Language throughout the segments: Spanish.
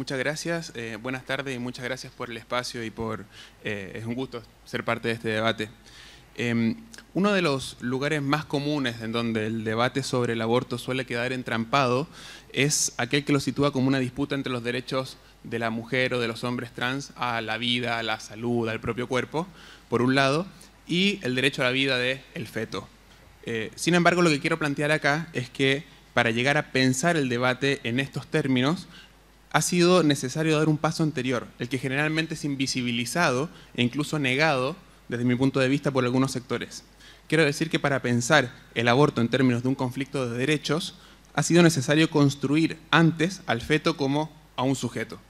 Muchas gracias, eh, buenas tardes y muchas gracias por el espacio y por... Eh, es un gusto ser parte de este debate. Em, uno de los lugares más comunes en donde el debate sobre el aborto suele quedar entrampado es aquel que lo sitúa como una disputa entre los derechos de la mujer o de los hombres trans a la vida, a la salud, al propio cuerpo, por un lado, y el derecho a la vida del el feto. Eh, sin embargo, lo que quiero plantear acá es que para llegar a pensar el debate en estos términos, ha sido necesario dar un paso anterior, el que generalmente es invisibilizado e incluso negado desde mi punto de vista por algunos sectores. Quiero decir que para pensar el aborto en términos de un conflicto de derechos, ha sido necesario construir antes al feto como a un sujeto,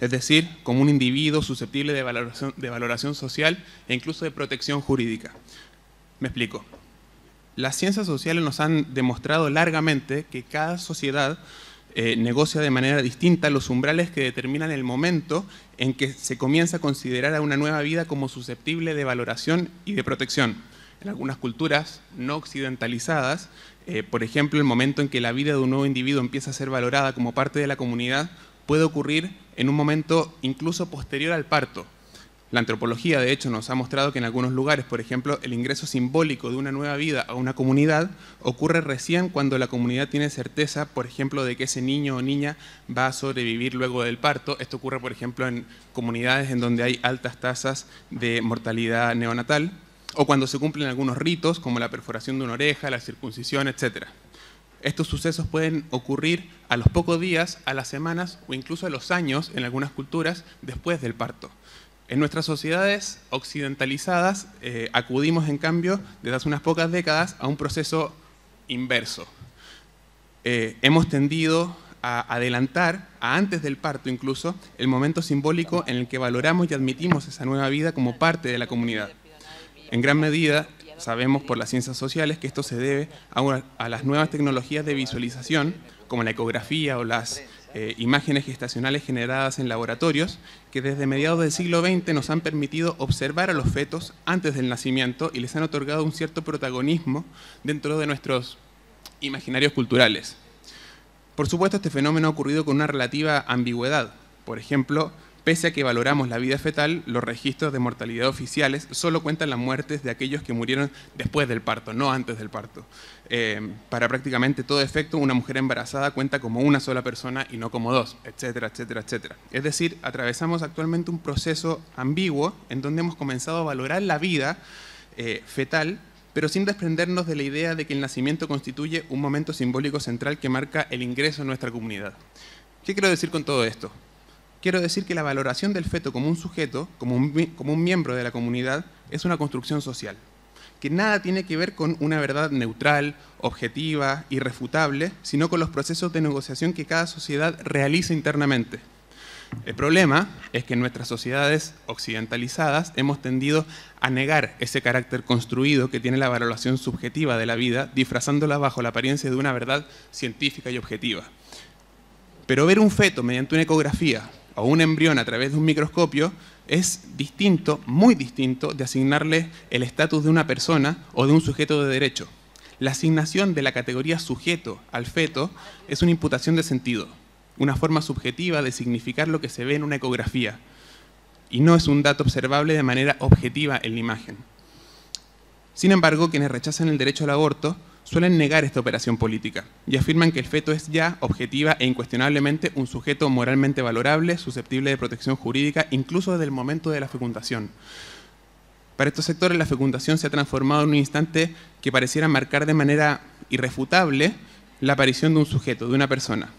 es decir, como un individuo susceptible de valoración, social e incluso de protección jurídica. Me explico. Las ciencias sociales nos han demostrado largamente que cada sociedad eh, negocia de manera distinta los umbrales que determinan el momento en que se comienza a considerar a una nueva vida como susceptible de valoración y de protección. En algunas culturas no occidentalizadas, eh, por ejemplo, el momento en que la vida de un nuevo individuo empieza a ser valorada como parte de la comunidad puede ocurrir en un momento incluso posterior al parto, la antropología, de hecho, nos ha mostrado que en algunos lugares, por ejemplo, el ingreso simbólico de una nueva vida a una comunidad ocurre recién cuando la comunidad tiene certeza, por ejemplo, de que ese niño o niña va a sobrevivir luego del parto. Esto ocurre, por ejemplo, en comunidades en donde hay altas tasas de mortalidad neonatal o cuando se cumplen algunos ritos, como la perforación de una oreja, la circuncisión, etc. Estos sucesos pueden ocurrir a los pocos días, a las semanas o incluso a los años en algunas culturas después del parto. En nuestras sociedades occidentalizadas eh, acudimos, en cambio, desde hace unas pocas décadas a un proceso inverso. Eh, hemos tendido a adelantar, a antes del parto incluso, el momento simbólico en el que valoramos y admitimos esa nueva vida como parte de la comunidad. En gran medida, sabemos por las ciencias sociales que esto se debe a, a las nuevas tecnologías de visualización, como la ecografía o las eh, imágenes gestacionales generadas en laboratorios que desde mediados del siglo XX nos han permitido observar a los fetos antes del nacimiento y les han otorgado un cierto protagonismo dentro de nuestros imaginarios culturales. Por supuesto, este fenómeno ha ocurrido con una relativa ambigüedad. Por ejemplo, Pese a que valoramos la vida fetal, los registros de mortalidad oficiales solo cuentan las muertes de aquellos que murieron después del parto, no antes del parto. Eh, para prácticamente todo efecto, una mujer embarazada cuenta como una sola persona y no como dos, etcétera, etcétera, etcétera. Es decir, atravesamos actualmente un proceso ambiguo en donde hemos comenzado a valorar la vida eh, fetal pero sin desprendernos de la idea de que el nacimiento constituye un momento simbólico central que marca el ingreso en nuestra comunidad. ¿Qué quiero decir con todo esto? quiero decir que la valoración del feto como un sujeto, como un, miembro de la comunidad, es una construcción social, que nada tiene que ver con una verdad neutral, objetiva, irrefutable, sino con los procesos de negociación que cada sociedad realiza internamente. El problema es que en nuestras sociedades occidentalizadas hemos tendido a negar ese carácter construido que tiene la valoración subjetiva de la vida, disfrazándola bajo la apariencia de una verdad científica y objetiva. Pero ver un feto mediante una ecografía o un embrión a través de un microscopio es distinto, muy distinto, de asignarle el estatus de una persona o de un sujeto de derecho. La asignación de la categoría sujeto al feto es una imputación de sentido, una forma subjetiva de significar lo que se ve en una ecografía, y no es un dato observable de manera objetiva en la imagen. Sin embargo, quienes rechazan el derecho al aborto suelen negar esta operación política y afirman que el feto es ya, objetiva e incuestionablemente, un sujeto moralmente valorable, susceptible de protección jurídica, incluso desde el momento de la fecundación. Para estos sectores la fecundación se ha transformado en un instante que pareciera marcar de manera irrefutable la aparición de un sujeto, de una persona.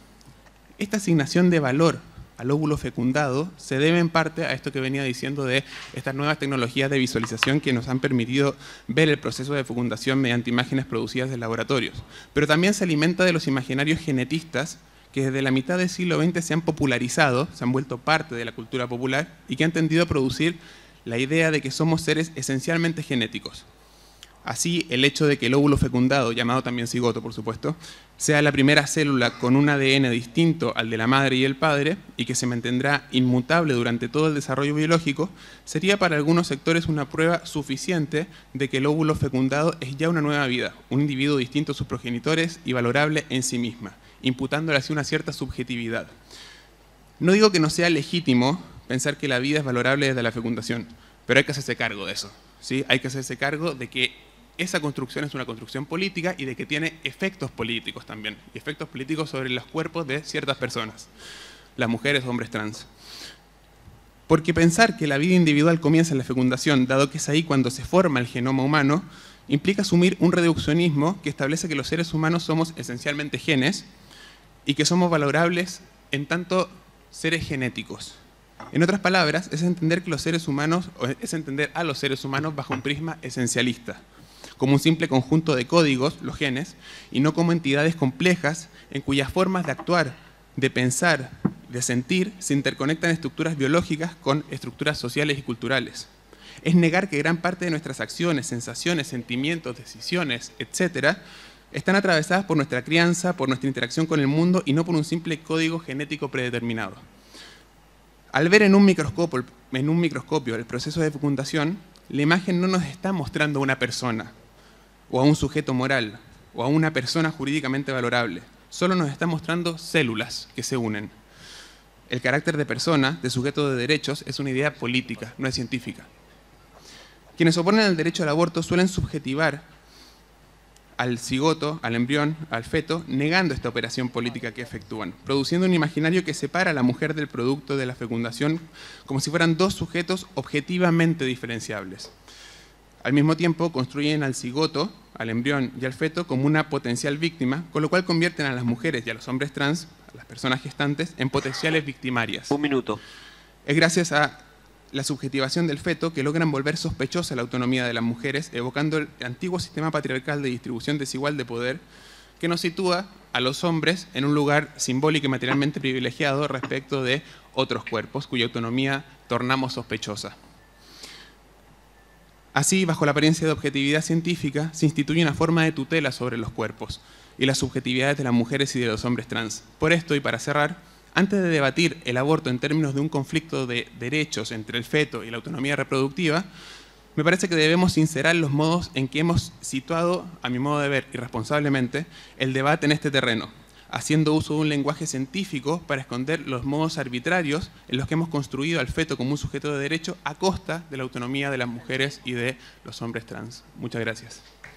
Esta asignación de valor al óvulo fecundado se debe en parte a esto que venía diciendo de estas nuevas tecnologías de visualización que nos han permitido ver el proceso de fecundación mediante imágenes producidas en laboratorios. Pero también se alimenta de los imaginarios genetistas que desde la mitad del siglo XX se han popularizado, se han vuelto parte de la cultura popular y que han tendido a producir la idea de que somos seres esencialmente genéticos. Así, el hecho de que el óvulo fecundado, llamado también cigoto por supuesto, sea la primera célula con un ADN distinto al de la madre y el padre y que se mantendrá inmutable durante todo el desarrollo biológico, sería para algunos sectores una prueba suficiente de que el óvulo fecundado es ya una nueva vida, un individuo distinto a sus progenitores y valorable en sí misma, imputándole así una cierta subjetividad. No digo que no sea legítimo pensar que la vida es valorable desde la fecundación, pero hay que hacerse cargo de eso. ¿sí? Hay que hacerse cargo de que esa construcción es una construcción política y de que tiene efectos políticos también, y efectos políticos sobre los cuerpos de ciertas personas, las mujeres, hombres trans. Porque pensar que la vida individual comienza en la fecundación, dado que es ahí cuando se forma el genoma humano, implica asumir un reduccionismo que establece que los seres humanos somos esencialmente genes y que somos valorables en tanto seres genéticos. En otras palabras, es entender que los seres humanos es entender a los seres humanos bajo un prisma esencialista como un simple conjunto de códigos, los genes, y no como entidades complejas en cuyas formas de actuar, de pensar, de sentir, se interconectan estructuras biológicas con estructuras sociales y culturales. Es negar que gran parte de nuestras acciones, sensaciones, sentimientos, decisiones, etcétera, están atravesadas por nuestra crianza, por nuestra interacción con el mundo y no por un simple código genético predeterminado. Al ver en un microscopio, en un microscopio el proceso de fecundación, la imagen no nos está mostrando una persona, o a un sujeto moral, o a una persona jurídicamente valorable. Solo nos está mostrando células que se unen. El carácter de persona, de sujeto de derechos, es una idea política, no es científica. Quienes oponen al derecho al aborto suelen subjetivar al cigoto, al embrión, al feto, negando esta operación política que efectúan, produciendo un imaginario que separa a la mujer del producto de la fecundación como si fueran dos sujetos objetivamente diferenciables. Al mismo tiempo, construyen al cigoto, al embrión y al feto como una potencial víctima, con lo cual convierten a las mujeres y a los hombres trans, a las personas gestantes, en potenciales victimarias. Un minuto. Es gracias a la subjetivación del feto que logran volver sospechosa la autonomía de las mujeres, evocando el antiguo sistema patriarcal de distribución desigual de poder que nos sitúa a los hombres en un lugar simbólico y materialmente privilegiado respecto de otros cuerpos cuya autonomía tornamos sospechosa. Así, bajo la apariencia de objetividad científica, se instituye una forma de tutela sobre los cuerpos y las subjetividades de las mujeres y de los hombres trans. Por esto, y para cerrar, antes de debatir el aborto en términos de un conflicto de derechos entre el feto y la autonomía reproductiva, me parece que debemos sincerar los modos en que hemos situado, a mi modo de ver, irresponsablemente, el debate en este terreno, haciendo uso de un lenguaje científico para esconder los modos arbitrarios en los que hemos construido al feto como un sujeto de derecho a costa de la autonomía de las mujeres y de los hombres trans. Muchas gracias.